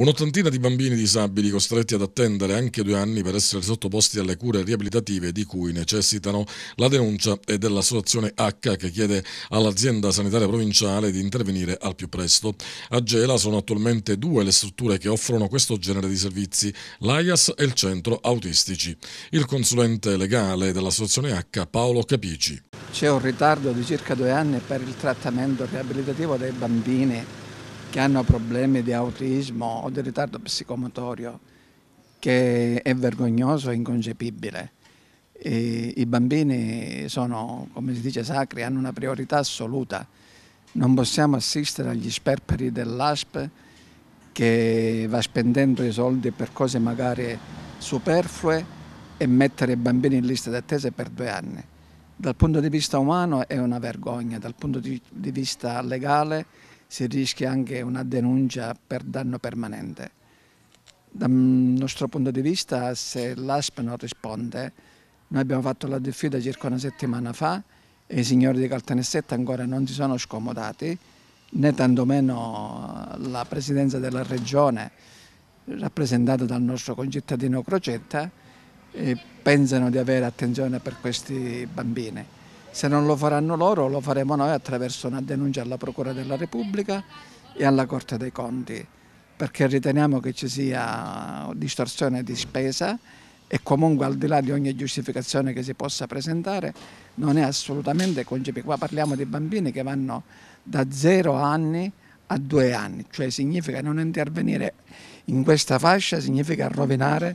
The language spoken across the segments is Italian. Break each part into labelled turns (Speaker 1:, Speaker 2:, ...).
Speaker 1: Un'ottantina di bambini disabili costretti ad attendere anche due anni per essere sottoposti alle cure riabilitative di cui necessitano la denuncia e dell'associazione H che chiede all'azienda sanitaria provinciale di intervenire al più presto. A Gela sono attualmente due le strutture che offrono questo genere di servizi, l'AIAS e il centro autistici. Il consulente legale dell'associazione H, Paolo Capici.
Speaker 2: C'è un ritardo di circa due anni per il trattamento riabilitativo dei bambini che hanno problemi di autismo o di ritardo psicomotorio, che è vergognoso e inconcepibile. E I bambini sono, come si dice, sacri, hanno una priorità assoluta. Non possiamo assistere agli sperperi dell'ASP che va spendendo i soldi per cose magari superflue e mettere i bambini in lista d'attesa per due anni. Dal punto di vista umano è una vergogna, dal punto di, vista legale si rischia anche una denuncia per danno permanente. Dal nostro punto di vista, se l'ASP non risponde, noi abbiamo fatto la diffida circa una settimana fa e i signori di Caltanissetta ancora non si sono scomodati, né tantomeno la presidenza della regione, rappresentata dal nostro concittadino Crocetta, pensano di avere attenzione per questi bambini. Se non lo faranno loro, lo faremo noi attraverso una denuncia alla Procura della Repubblica e alla Corte dei Conti, perché riteniamo che ci sia distorsione di spesa e comunque al di là di ogni giustificazione che si possa presentare non è assolutamente concepibile. Qua parliamo di bambini che vanno da zero anni a due anni, cioè significa non intervenire in questa fascia, significa rovinare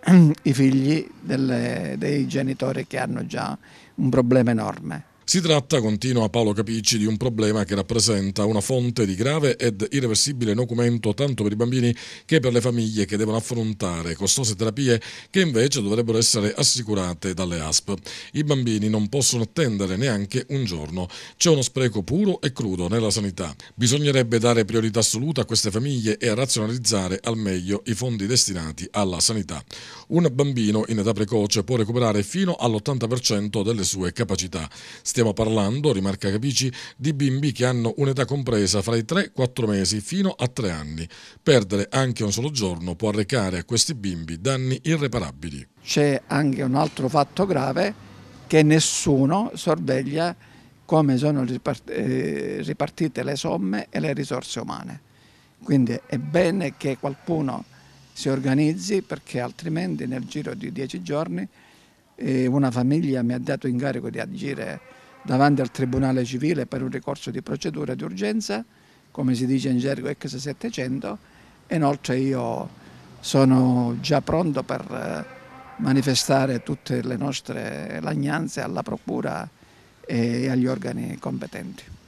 Speaker 2: i figli delle, dei genitori che hanno già un problema enorme.
Speaker 1: Si tratta, continua Paolo Capicci, di un problema che rappresenta una fonte di grave ed irreversibile documento tanto per i bambini che per le famiglie che devono affrontare costose terapie che invece dovrebbero essere assicurate dalle ASP. I bambini non possono attendere neanche un giorno. C'è uno spreco puro e crudo nella sanità. Bisognerebbe dare priorità assoluta a queste famiglie e razionalizzare al meglio i fondi destinati alla sanità. Un bambino in età precoce può recuperare fino all'80% delle sue capacità. Stiamo Stiamo parlando, rimarca Capici, di bimbi che hanno un'età compresa fra i 3 e 4 mesi fino a 3 anni. Perdere anche un solo giorno può arrecare a questi bimbi danni irreparabili.
Speaker 2: C'è anche un altro fatto grave che nessuno sorveglia come sono eh, ripartite le somme e le risorse umane. Quindi è bene che qualcuno si organizzi perché altrimenti nel giro di dieci giorni eh, una famiglia mi ha dato incarico di agire davanti al Tribunale Civile per un ricorso di procedura di urgenza, come si dice in gergo x 700, e inoltre io sono già pronto per eh, manifestare tutte
Speaker 1: le nostre lagnanze alla Procura e agli organi competenti.